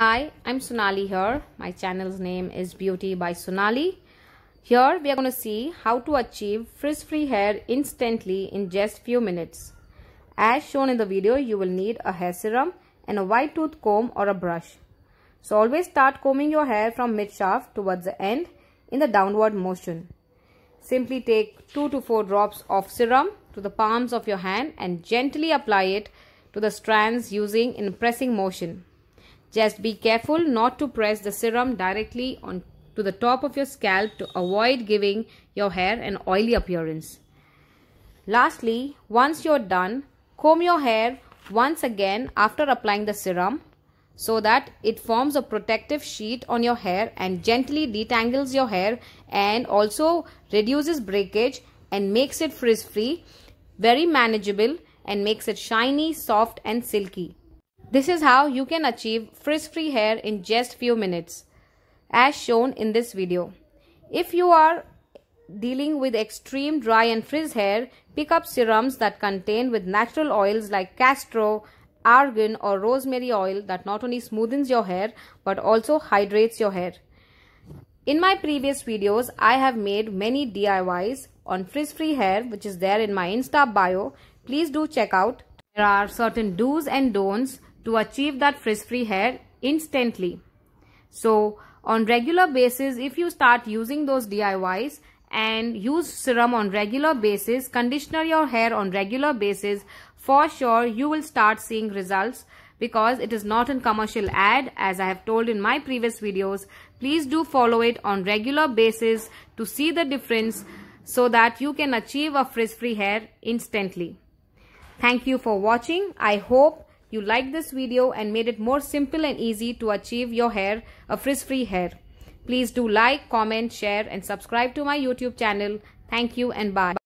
Hi, I'm Sonali here. My channel's name is Beauty by Sonali. Here we are going to see how to achieve frizz-free hair instantly in just few minutes. As shown in the video, you will need a hair serum and a white tooth comb or a brush. So always start combing your hair from mid-shaft towards the end in the downward motion. Simply take 2 to 4 drops of serum to the palms of your hand and gently apply it to the strands using in pressing motion. Just be careful not to press the serum directly on to the top of your scalp to avoid giving your hair an oily appearance. Lastly, once you're done, comb your hair once again after applying the serum so that it forms a protective sheet on your hair and gently detangles your hair and also reduces breakage and makes it frizz free, very manageable and makes it shiny, soft and silky. This is how you can achieve frizz-free hair in just few minutes as shown in this video. If you are dealing with extreme dry and frizz hair, pick up serums that contain with natural oils like castor, argan or rosemary oil that not only smoothens your hair but also hydrates your hair. In my previous videos, I have made many DIYs on frizz-free hair which is there in my Insta bio. Please do check out. There are certain do's and don'ts to achieve that frizz-free hair instantly. So on regular basis, if you start using those DIYs and use serum on regular basis, conditioner your hair on regular basis, for sure you will start seeing results because it is not in commercial ad as I have told in my previous videos. Please do follow it on regular basis to see the difference so that you can achieve a frizz-free hair instantly. Thank you for watching. I hope you liked this video and made it more simple and easy to achieve your hair, a frizz-free hair. Please do like, comment, share and subscribe to my YouTube channel. Thank you and bye.